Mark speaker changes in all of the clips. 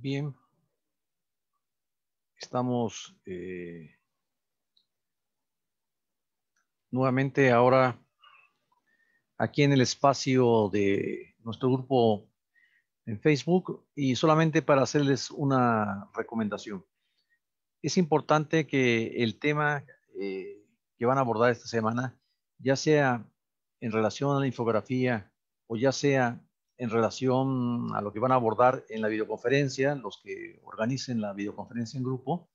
Speaker 1: Bien, estamos eh, nuevamente ahora aquí en el espacio de nuestro grupo en Facebook y solamente para hacerles una recomendación. Es importante que el tema eh, que van a abordar esta semana, ya sea en relación a la infografía o ya sea en relación a lo que van a abordar en la videoconferencia, los que organicen la videoconferencia en grupo.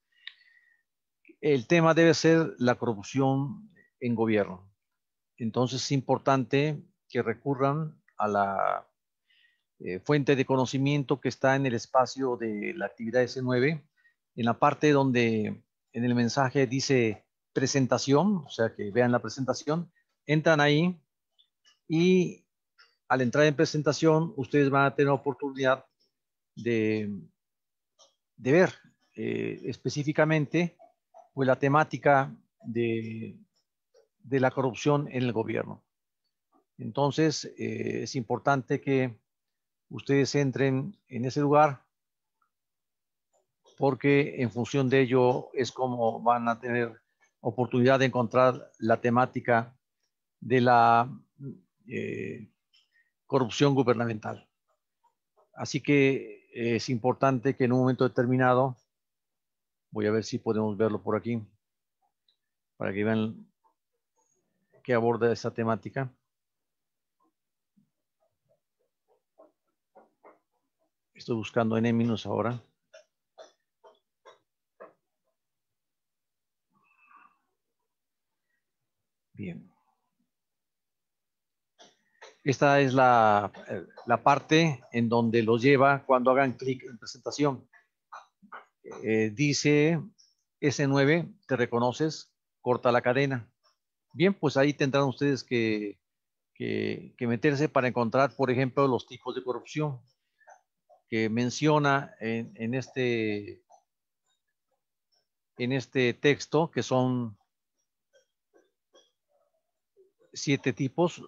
Speaker 1: El tema debe ser la corrupción en gobierno. Entonces es importante que recurran a la eh, fuente de conocimiento que está en el espacio de la actividad S9, en la parte donde en el mensaje dice presentación, o sea que vean la presentación, entran ahí y al entrar en presentación, ustedes van a tener oportunidad de, de ver eh, específicamente pues, la temática de, la corrupción en el gobierno. Entonces, eh, es importante que ustedes entren en ese lugar porque en función de ello es como van a tener oportunidad de encontrar la temática de la eh, corrupción gubernamental. Así que eh, es importante que en un momento determinado, voy a ver si podemos verlo por aquí, para que vean qué aborda esa temática. Estoy buscando en enemigos ahora. Bien. Esta es eh, la, parte en donde los lleva cuando hagan clic en presentación. Eh, dice S9, te reconoces, corta la cadena. Bien, pues ahí tendrán ustedes que, que, meterse para encontrar, por ejemplo, los tipos de corrupción que menciona en, en este, en este texto, que son siete tipos,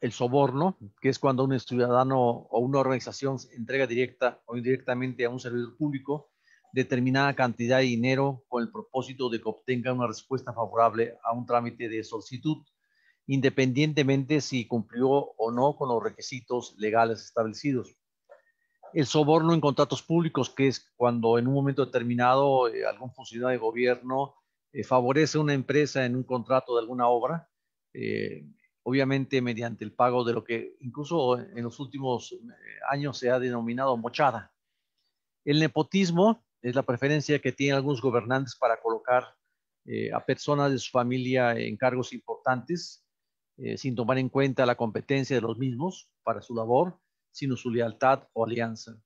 Speaker 1: el soborno, que es cuando un ciudadano o una organización entrega directa o indirectamente a un servidor público determinada cantidad de dinero con el propósito de que obtenga una respuesta favorable a un trámite de solicitud, independientemente si cumplió o no con los requisitos legales establecidos. El soborno en contratos públicos, que es cuando en un momento determinado eh, algún funcionario de gobierno eh, favorece a una empresa en un contrato de alguna obra, eh, obviamente mediante el pago de lo que incluso en los últimos eh, años se ha denominado mochada. El nepotismo es la preferencia que tienen algunos gobernantes para colocar eh, a personas de su familia en cargos importantes, eh, sin tomar en cuenta la competencia de los mismos para su labor, sino su lealtad o alianza.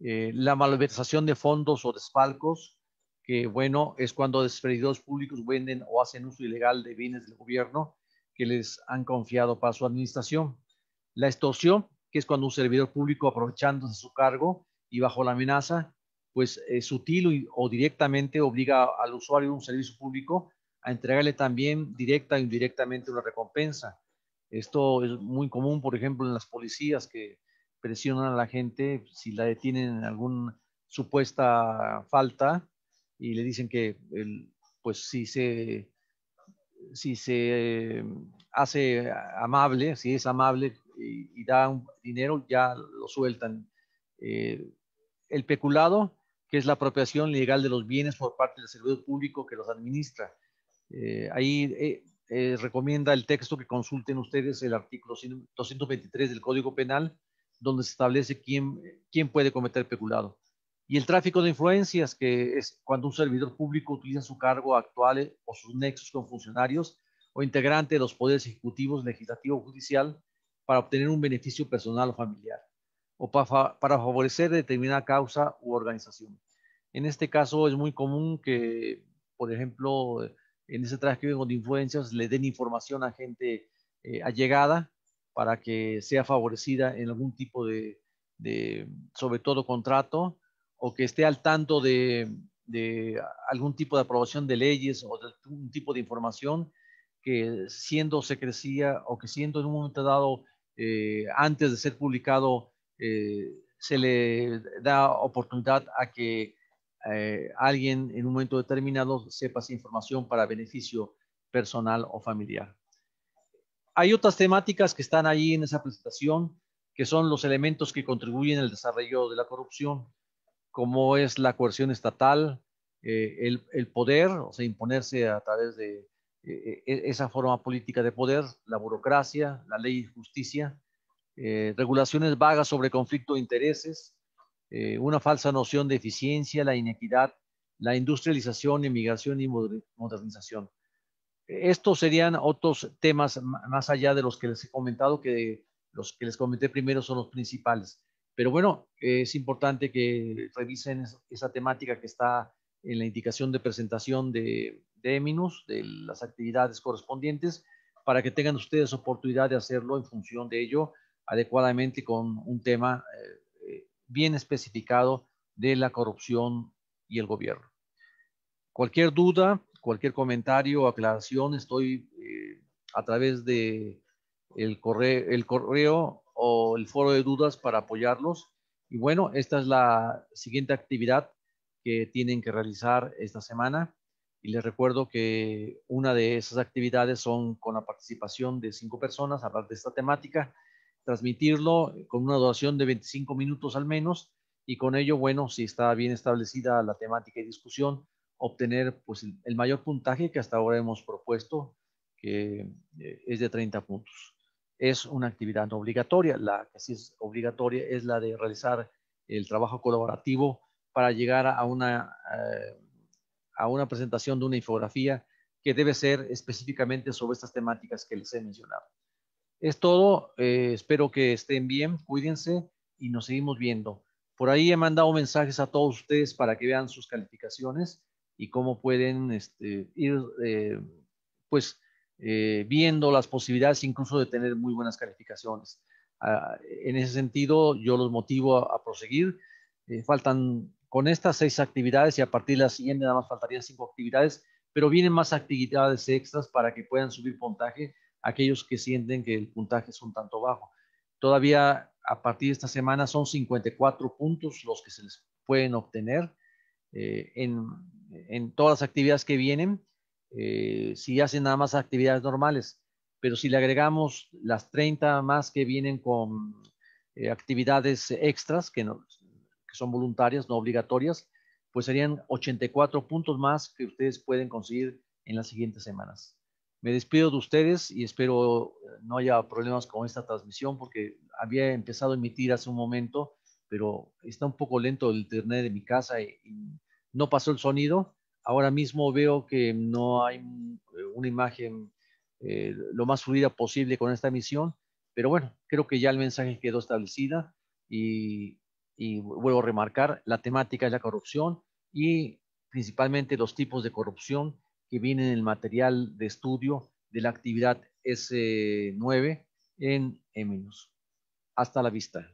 Speaker 1: la malversación de fondos o desfalcos, que bueno, es cuando despedidos públicos venden o hacen uso ilegal de bienes del gobierno que les han confiado para su administración. La extorsión, que es cuando un servidor público aprovechándose de su cargo y bajo la amenaza, pues es sutil o, directamente obliga al usuario de un servicio público a entregarle también directa o e indirectamente una recompensa. Esto es muy común, por ejemplo, en las policías que presionan a la gente si la detienen en alguna supuesta falta y le dicen que pues si se si se eh, hace amable, si es amable y, da dinero, ya lo sueltan. Eh, el peculado, que es la apropiación legal de los bienes por parte del servidor público que los administra. Eh, ahí recomienda el texto que consulten ustedes el artículo 223 del Código Penal, donde se establece quién, quién puede cometer peculado y el tráfico de influencias, que es cuando un servidor público utiliza su cargo actual eh, o sus nexos con funcionarios o integrante de los poderes ejecutivos, legislativo o judicial para obtener un beneficio personal o familiar o para, para favorecer determinada causa u organización. En este caso es muy común que, por ejemplo, en ese tráfico de influencias le den información a gente eh, allegada para que sea favorecida en algún tipo de, de sobre todo, contrato o que esté al tanto de, algún tipo de aprobación de leyes o de algún tipo de información que siendo secrecía o que siendo en un momento dado eh, antes de ser publicado eh, se le da oportunidad a que eh, alguien en un momento determinado sepa esa información para beneficio personal o familiar. Hay otras temáticas que están ahí en esa presentación que son los elementos que contribuyen al desarrollo de la corrupción cómo es la coerción estatal, eh, el, poder, o sea, imponerse a través de eh, eh, e, esa forma política de poder, la burocracia, la ley y justicia, regulaciones vagas sobre conflicto de intereses, una falsa noción de eficiencia, la inequidad, la industrialización, inmigración y modernización. Estos serían otros temas más allá de los que les he comentado, que los que les comenté primero son los principales. Pero bueno, es importante que revisen esa temática que está en la indicación de presentación de, de Eminus, de las actividades correspondientes, para que tengan ustedes oportunidad de hacerlo en función de ello adecuadamente con un tema eh, bien especificado de la corrupción y el gobierno. Cualquier duda, cualquier comentario o aclaración, estoy eh, a través de el correo, el correo o el foro de dudas para apoyarlos. Y bueno, esta es la siguiente actividad que tienen que realizar esta semana. Y les recuerdo que una de esas actividades son con la participación de cinco personas, hablar de esta temática, transmitirlo con una duración de 25 minutos al menos. Y con ello, bueno, si está bien establecida la temática y discusión, obtener pues, el mayor puntaje que hasta ahora hemos propuesto, que eh, es de 30 puntos es una actividad obligatoria. La que sí es obligatoria es la de realizar el trabajo colaborativo para llegar a una, eh, a una presentación de una infografía que debe ser específicamente sobre estas temáticas que les he mencionado. Es todo, eh, espero que estén bien, cuídense y nos seguimos viendo. Por ahí he mandado mensajes a todos ustedes para que vean sus calificaciones y cómo pueden este, ir, eh, pues, eh, viendo las posibilidades incluso de tener muy buenas calificaciones. Ah, en ese sentido, yo los motivo a, proseguir. Eh, faltan con estas seis actividades y a partir de la siguiente nada más faltarían cinco actividades, pero vienen más actividades extras para que puedan subir puntaje aquellos que sienten que el puntaje es un tanto bajo. Todavía a partir de esta semana son 54 puntos los que se les pueden obtener eh, en todas las actividades que vienen eh, si hacen nada más actividades normales, pero si le agregamos las 30 más que vienen con eh, actividades extras, que, son voluntarias, no obligatorias, pues serían 84 puntos más que ustedes pueden conseguir en las siguientes semanas. Me despido de ustedes y espero eh, no haya problemas con esta transmisión porque había empezado a emitir hace un momento, pero está un poco lento el internet de mi casa y no pasó el sonido ahora mismo veo que no hay mm, eh, una imagen eh, lo más fluida posible con esta misión, pero bueno, creo que ya el mensaje quedó establecida y, vuelvo a remarcar, la temática es la corrupción y principalmente los tipos de corrupción que vienen en el material de estudio de la actividad S9 en Eminos. Hasta la vista.